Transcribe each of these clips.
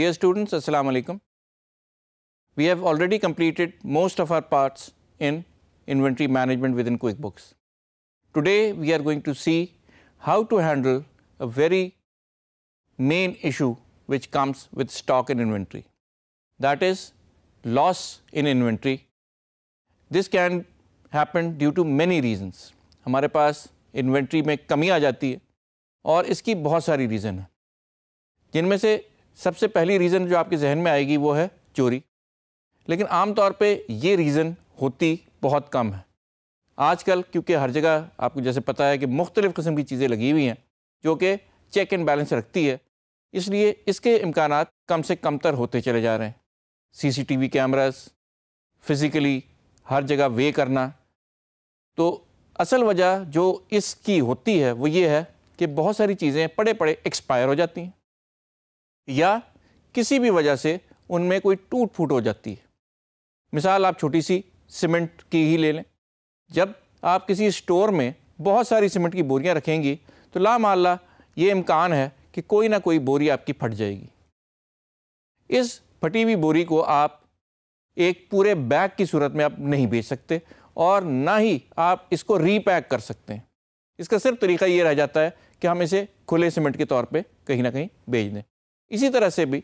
Dear students, Assalamu alaikum. We have already completed most of our parts in inventory management within QuickBooks. Today, we are going to see how to handle a very main issue which comes with stock and inventory. That is loss in inventory. This can happen due to many reasons. हमारे inventory inventory में कमी आ जाती है और इसकी बहुत सारी सबसे पहली रीज़न जो आपके जहन में आएगी वो है चोरी लेकिन आमतौर पे ये रीज़न होती बहुत कम है आजकल क्योंकि हर जगह आपको जैसे पता है कि मुख्तलिफ़ किस्म की चीज़ें लगी हुई हैं जो कि चेक एंड बैलेंस रखती है इसलिए इसके इम्कान कम से कम तर होते चले जा रहे हैं C C T V cameras physically हर जगह वे करना तो असल वजह जो इसकी होती है वो ये है कि बहुत सारी चीज़ें पड़े पड़े एक्सपायर हो जाती हैं या किसी भी वजह से उनमें कोई टूट फूट हो जाती है मिसाल आप छोटी सी सीमेंट की ही ले लें जब आप किसी स्टोर में बहुत सारी सीमेंट की बोरियां रखेंगी तो ला माला ये इम्कान है कि कोई ना कोई बोरी आपकी फट जाएगी इस फटी हुई बोरी को आप एक पूरे बैग की सूरत में आप नहीं बेच सकते और ना ही आप इसको रीपैक कर सकते हैं इसका सिर्फ तरीका ये रह जाता है कि हम इसे खुले सीमेंट के तौर पे कहीं ना कहीं बेच दें इसी तरह से भी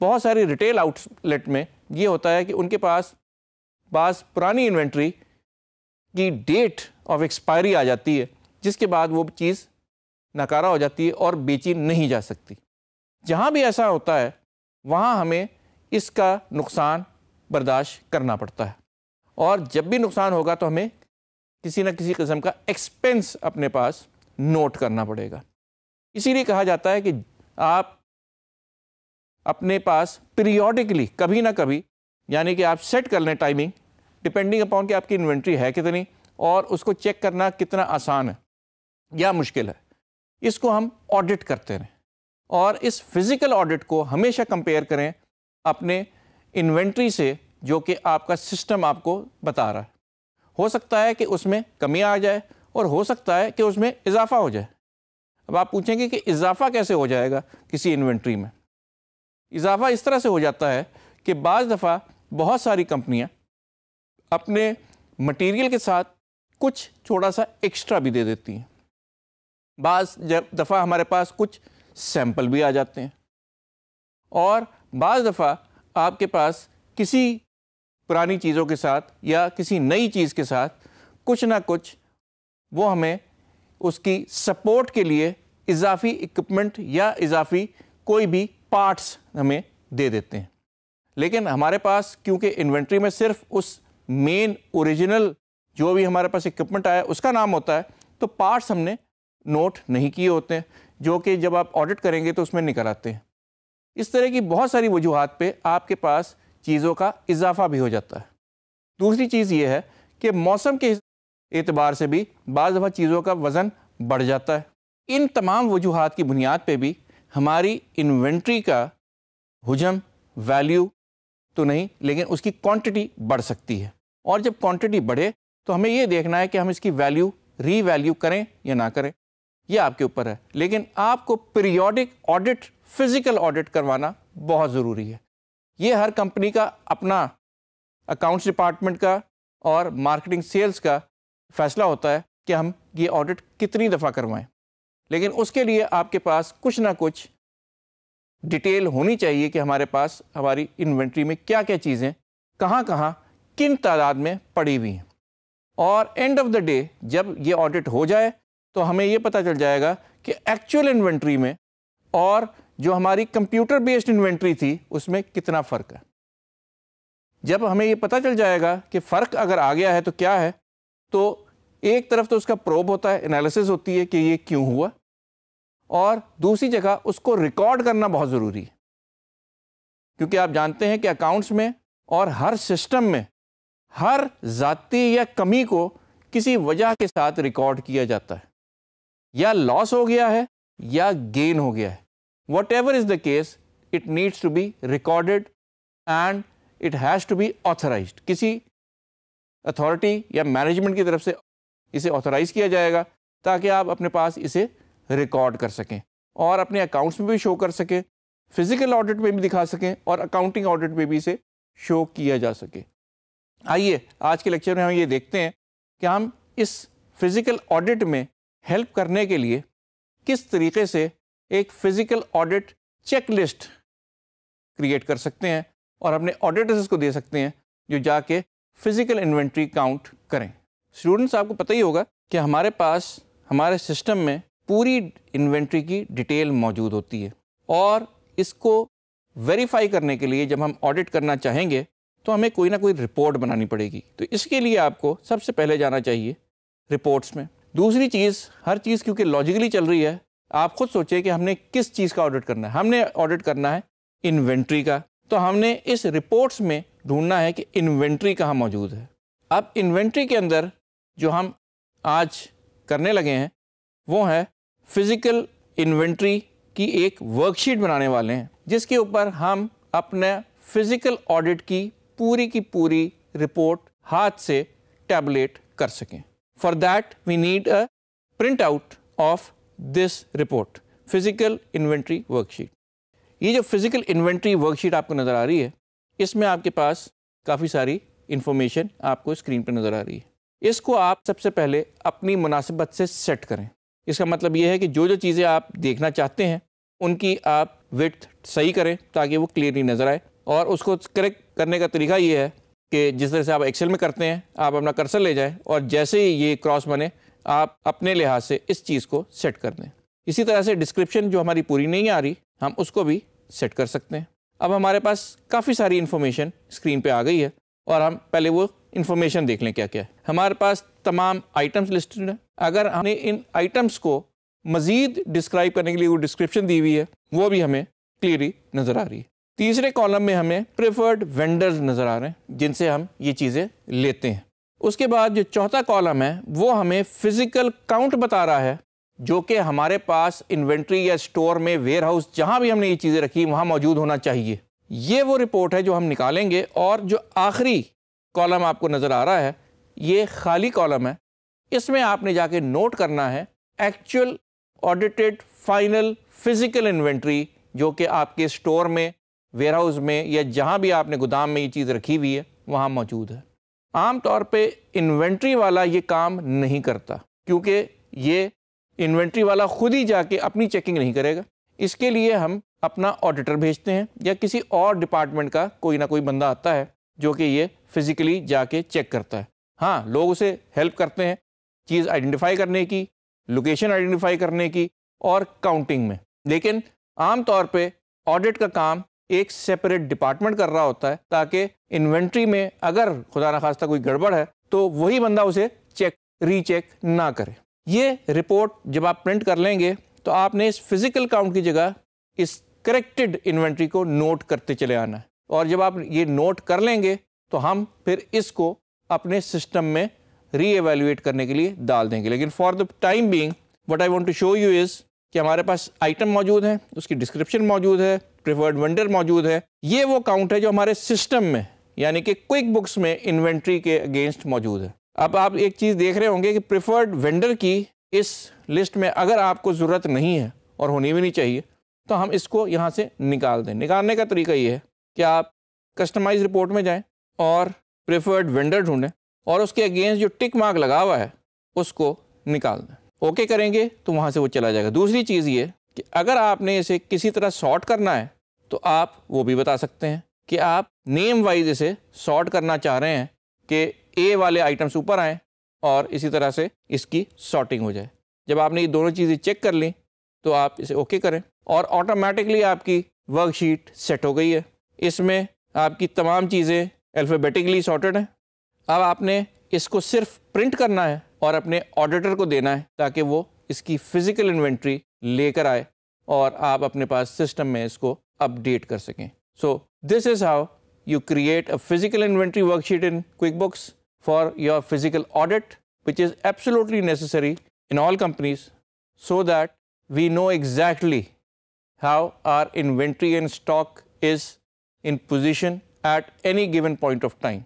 बहुत सारी रिटेल आउटलेट में ये होता है कि उनके पास बास पुरानी इन्वेंट्री की डेट ऑफ एक्सपायरी आ जाती है जिसके बाद वो चीज़ नकारा हो जाती है और बेची नहीं जा सकती जहाँ भी ऐसा होता है वहाँ हमें इसका नुकसान बर्दाश्त करना पड़ता है और जब भी नुकसान होगा तो हमें किसी न किसी किस्म का एक्सपेंस अपने पास नोट करना पड़ेगा इसीलिए कहा जाता है कि आप अपने पास पीरियोडिकली कभी ना कभी यानी कि आप सेट कर लें टाइमिंग डिपेंडिंग अपॉन कि आपकी इन्वेंट्री है कितनी और उसको चेक करना कितना आसान है या मुश्किल है इसको हम ऑडिट करते रहें और इस फिज़िकल ऑडिट को हमेशा कंपेयर करें अपने इन्वेंट्री से जो कि आपका सिस्टम आपको बता रहा है हो सकता है कि उसमें कमी आ जाए और हो सकता है कि उसमें इजाफा हो जाए अब आप पूछेंगे कि इजाफा कैसे हो जाएगा किसी इन्वेंट्री में इजाफा इस तरह से हो जाता है कि बज़ दफ़ा बहुत सारी कंपनियाँ अपने मटेरियल के साथ कुछ थोड़ा सा एक्स्ट्रा भी दे देती हैं बाज़ दफ़ा हमारे पास कुछ सैंपल भी आ जाते हैं और बाज़ दफ़ा आपके पास किसी पुरानी चीज़ों के साथ या किसी नई चीज़ के साथ कुछ ना कुछ वो हमें उसकी सपोर्ट के लिए इजाफी इक्विपमेंट या इजाफी कोई भी पार्ट्स हमें दे देते हैं लेकिन हमारे पास क्योंकि इन्वेंट्री में सिर्फ उस मेन ओरिजिनल जो भी हमारे पास इक्विपमेंट आया उसका नाम होता है तो पार्ट्स हमने नोट नहीं किए होते हैं जो कि जब आप ऑडिट करेंगे तो उसमें निकल आते हैं इस तरह की बहुत सारी वजूहत पे आपके पास चीज़ों का इजाफा भी हो जाता है दूसरी चीज़ ये है कि मौसम के एतबार से भी बज़ दफ़ा चीज़ों का वज़न बढ़ जाता है इन तमाम वजूहत की बुनियाद पर भी हमारी इन्वेंट्री का हजम वैल्यू तो नहीं लेकिन उसकी क्वांटिटी बढ़ सकती है और जब क्वांटिटी बढ़े तो हमें यह देखना है कि हम इसकी वैल्यू रीवैल्यू करें या ना करें यह आपके ऊपर है लेकिन आपको पीरियोडिक ऑडिट फिज़िकल ऑडिट करवाना बहुत ज़रूरी है ये हर कंपनी का अपना अकाउंट्स डिपार्टमेंट का और मार्केटिंग सेल्स का फैसला होता है कि हम ये ऑडिट कितनी दफ़ा करवाएं लेकिन उसके लिए आपके पास कुछ ना कुछ डिटेल होनी चाहिए कि हमारे पास हमारी इन्वेंट्री में क्या क्या चीज़ें कहाँ कहाँ किन तादाद में पड़ी हुई हैं और एंड ऑफ द डे जब ये ऑडिट हो जाए तो हमें ये पता चल जाएगा कि एक्चुअल इन्वेंट्री में और जो हमारी कंप्यूटर बेस्ड इन्वेंट्री थी उसमें कितना फ़र्क है जब हमें ये पता चल जाएगा कि फ़र्क अगर आ गया है तो क्या है तो एक तरफ तो उसका प्रोब होता है एनालिसिस होती है कि ये क्यों हुआ और दूसरी जगह उसको रिकॉर्ड करना बहुत ज़रूरी है क्योंकि आप जानते हैं कि अकाउंट्स में और हर सिस्टम में हर जाति या कमी को किसी वजह के साथ रिकॉर्ड किया जाता है या लॉस हो गया है या गेन हो गया है whatever is the case it needs to be recorded and it has to be authorise किसी अथॉरिटी या मैनेजमेंट की तरफ से इसे ऑथोराइज़ किया जाएगा ताकि आप अपने पास इसे रिकॉर्ड कर सकें और अपने अकाउंट्स में भी शो कर सकें फिज़िकल ऑडिट में भी दिखा सकें और अकाउंटिंग ऑडिट में भी इसे शो किया जा सके आइए आज के लेक्चर में हम ये देखते हैं कि हम इस फिज़िकल ऑडिट में हेल्प करने के लिए किस तरीके से एक फ़िज़िकल ऑडिट चेकलिस्ट क्रिएट कर सकते हैं और अपने ऑडिटर्स को दे सकते हैं जो जाके फ़िज़िकल इन्वेंट्री काउंट करें स्टूडेंट्स आपको पता ही होगा कि हमारे पास हमारे सिस्टम में पूरी इन्वेंट्री की डिटेल मौजूद होती है और इसको वेरीफाई करने के लिए जब हम ऑडिट करना चाहेंगे तो हमें कोई ना कोई रिपोर्ट बनानी पड़ेगी तो इसके लिए आपको सबसे पहले जाना चाहिए रिपोर्ट्स में दूसरी चीज़ हर चीज़ क्योंकि लॉजिकली चल रही है आप खुद सोचिए कि हमने किस चीज़ का ऑडिट करना है हमने ऑडिट करना है इन्वेंट्री का तो हमने इस रिपोर्ट्स में ढूंढना है कि इन्वेंट्री कहाँ मौजूद है अब इन्वेंट्री के अंदर जो हम आज करने लगे हैं वो है फिज़िकल इन्वेंट्री की एक वर्कशीट बनाने वाले हैं जिसके ऊपर हम अपने फिज़िकल ऑडिट की पूरी की पूरी रिपोर्ट हाथ से टैबलेट कर सकें for that we need a print out of this report physical inventory worksheet ये जो फिज़िकल इन्वेंट्री वर्कशीट आपको नज़र आ रही है इसमें आपके पास काफ़ी सारी इन्फॉर्मेशन आपको स्क्रीन पर नज़र आ रही है इसको आप सबसे पहले अपनी मुनासिबत से सेट करें इसका मतलब ये है कि जो जो चीज़ें आप देखना चाहते हैं उनकी आप विथ सही करें ताकि वो क्लियरली नज़र आए और उसको करेक्ट करने का तरीका ये है कि जिस तरह से आप एक्सेल में करते हैं आप अपना कर्सर ले जाएं और जैसे ही ये क्रॉस बने आप अपने लिहाज से इस चीज़ को सेट कर दें इसी तरह से डिस्क्रिप्शन जो हमारी पूरी नहीं आ रही हम उसको भी सेट कर सकते हैं अब हमारे पास काफ़ी सारी इन्फॉर्मेशन स्क्रीन पर आ गई है और हम पहले वो इन्फॉर्मेशन देख लें क्या क्या है हमारे पास तमाम आइटम्स लिस्टेड हैं अगर हमने इन आइटम्स को मज़ीद डिस्क्राइब करने के लिए वो डिस्क्रिप्शन दी हुई है वो भी हमें क्लियरली नज़र आ रही है तीसरे कॉलम में हमें प्रेफर्ड वेंडर्स नज़र आ रहे हैं जिनसे हम ये चीज़ें लेते हैं उसके बाद जो चौथा कॉलम है वो हमें फ़िज़िकल काउंट बता रहा है जो कि हमारे पास इन्वेंट्री या स्टोर में वेयर हाउस जहाँ भी हमने ये चीज़ें रखी वहाँ मौजूद होना चाहिए ये वो रिपोर्ट है जो हम निकालेंगे और जो आखिरी कॉलम आपको नज़र आ रहा है ये खाली कॉलम है इसमें आपने जाके नोट करना है actual audited final physical inventory जो कि आपके स्टोर में वेयरहाउस में या जहाँ भी आपने गोदाम में ये चीज़ रखी हुई है वहाँ मौजूद है आम तौर पे इन्वेंट्री वाला ये काम नहीं करता क्योंकि ये इन्वेंट्री वाला खुद ही जाके अपनी चेकिंग नहीं करेगा इसके लिए हम अपना ऑडिटर भेजते हैं या किसी और डिपार्टमेंट का कोई ना कोई बंदा आता है जो कि ये फिज़िकली जाके चेक करता है हाँ लोग उसे हेल्प करते हैं चीज़ आइडेंटिफाई करने की लोकेशन आइडेंटिफाई करने की और काउंटिंग में लेकिन आम तौर पे ऑडिट का काम एक सेपरेट डिपार्टमेंट कर रहा होता है ताकि इन्वेंट्री में अगर खुदा न खास्ता कोई गड़बड़ है तो वही बंदा उसे चेक रीचेक ना करे ये रिपोर्ट जब आप प्रिंट कर लेंगे तो आपने इस फिज़िकल काउंट की जगह इस करेक्टेड इन्वेंट्री को नोट करते चले आना है और जब आप ये नोट कर लेंगे तो हम फिर इसको अपने सिस्टम में रीएवेल्युएट करने के लिए डाल देंगे लेकिन for the time being what I want to show you is कि हमारे पास आइटम मौजूद है उसकी डिस्क्रिप्शन मौजूद है प्रिफर्ड वेंडर मौजूद है ये वो काउंट है जो हमारे सिस्टम में यानी कि क्विक बुक्स में इन्वेंट्री के अगेंस्ट मौजूद है अब आप एक चीज़ देख रहे होंगे कि प्रिफर्ड वेंडर की इस लिस्ट में अगर आपको ज़रूरत नहीं है और होनी भी नहीं चाहिए तो हम इसको यहाँ से निकाल दें निकालने का तरीका ये है कि आप कस्टमाइज रिपोर्ट में जाएं और प्रेफर्ड वेंडर ढूंढें और उसके अगेंस्ट जो टिक मार्क लगा हुआ है उसको निकाल दें ओके करेंगे तो वहाँ से वो चला जाएगा दूसरी चीज़ ये कि अगर आपने इसे किसी तरह शॉर्ट करना है तो आप वो भी बता सकते हैं कि आप नेम वाइज इसे शॉर्ट करना चाह रहे हैं कि ए वाले आइटम्स ऊपर आएँ और इसी तरह से इसकी शॉर्टिंग हो जाए जब आपने ये दोनों चीज़ें चेक कर ली तो आप इसे ओके करें और ऑटोमेटिकली आपकी वर्कशीट सेट हो गई है इसमें आपकी तमाम चीज़ें अल्फ़ाबेटिकली सॉर्टेड हैं अब आपने इसको सिर्फ प्रिंट करना है और अपने ऑडिटर को देना है ताकि वो इसकी फ़िज़िकल इन्वेंट्री लेकर आए और आप अपने पास सिस्टम में इसको अपडेट कर सकें so this is how you create a physical inventory worksheet in QuickBooks for your physical audit which is absolutely necessary in all companies so that we know exactly how our inventory and stock is in position at any given point of time.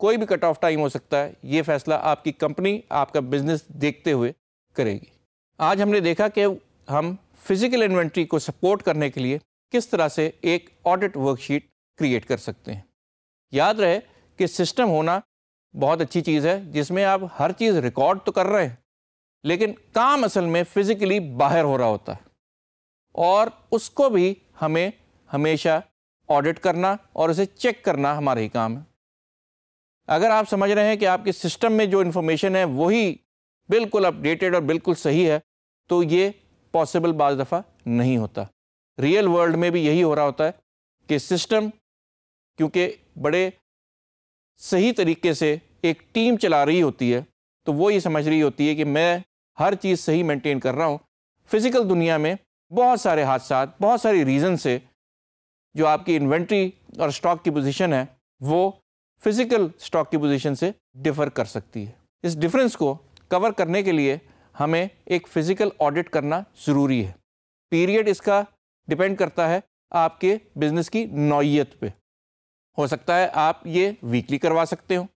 कोई भी cut off time हो सकता है ये फैसला आपकी company आपका business देखते हुए करेगी आज हमने देखा कि हम फिजिकल इन्वेंट्री को सपोर्ट करने के लिए किस तरह से एक ऑडिट वर्कशीट क्रिएट कर सकते हैं याद रहे कि सिस्टम होना बहुत अच्छी चीज़ है जिसमें आप हर चीज़ रिकॉर्ड तो कर रहे हैं लेकिन काम असल में फिज़िकली बाहर हो रहा होता है और उसको भी हमें हमेशा ऑडिट करना और उसे चेक करना हमारा ही काम है अगर आप समझ रहे हैं कि आपके सिस्टम में जो इन्फॉर्मेशन है वही बिल्कुल अपडेटेड और बिल्कुल सही है तो ये पॉसिबल बाज दफ़ा नहीं होता रियल वर्ल्ड में भी यही हो रहा होता है कि सिस्टम क्योंकि बड़े सही तरीके से एक टीम चला रही होती है तो वो ये समझ रही होती है कि मैं हर चीज़ सही मेंटेन कर रहा हूँ फिज़िकल दुनिया में बहुत सारे हादसा बहुत सारी रीज़न से जो आपकी इन्वेंट्री और स्टॉक की पोजीशन है वो फिज़िकल स्टॉक की पोजीशन से डिफ़र कर सकती है इस डिफरेंस को कवर करने के लिए हमें एक फ़िज़िकल ऑडिट करना ज़रूरी है पीरियड इसका डिपेंड करता है आपके बिज़नेस की नौीयत पे हो सकता है आप ये वीकली करवा सकते हो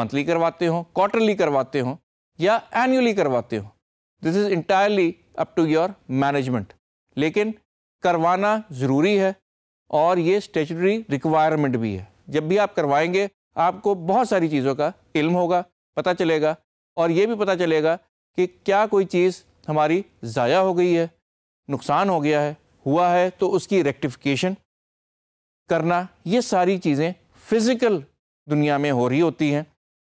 मंथली करवाते हो क्वार्टरली करवाते हो या एनुअली करवाते हो this is entirely up to your management लेकिन करवाना ज़रूरी है और ये स्टेचुटरी रिक्वायरमेंट भी है जब भी आप करवाएंगे आपको बहुत सारी चीज़ों का इल्म होगा पता चलेगा और ये भी पता चलेगा कि क्या कोई चीज़ हमारी ज़ाया हो गई है नुकसान हो गया है हुआ है तो उसकी रेक्टिफिकेशन करना ये सारी चीज़ें फ़िज़िकल दुनिया में हो रही होती हैं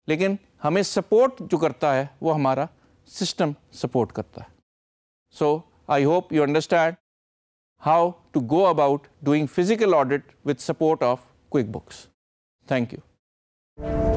लेकिन हमें सपोर्ट जो करता है वो हमारा system support karta hai. So, I hope you understand how to go about doing physical audit with support of QuickBooks. Thank you.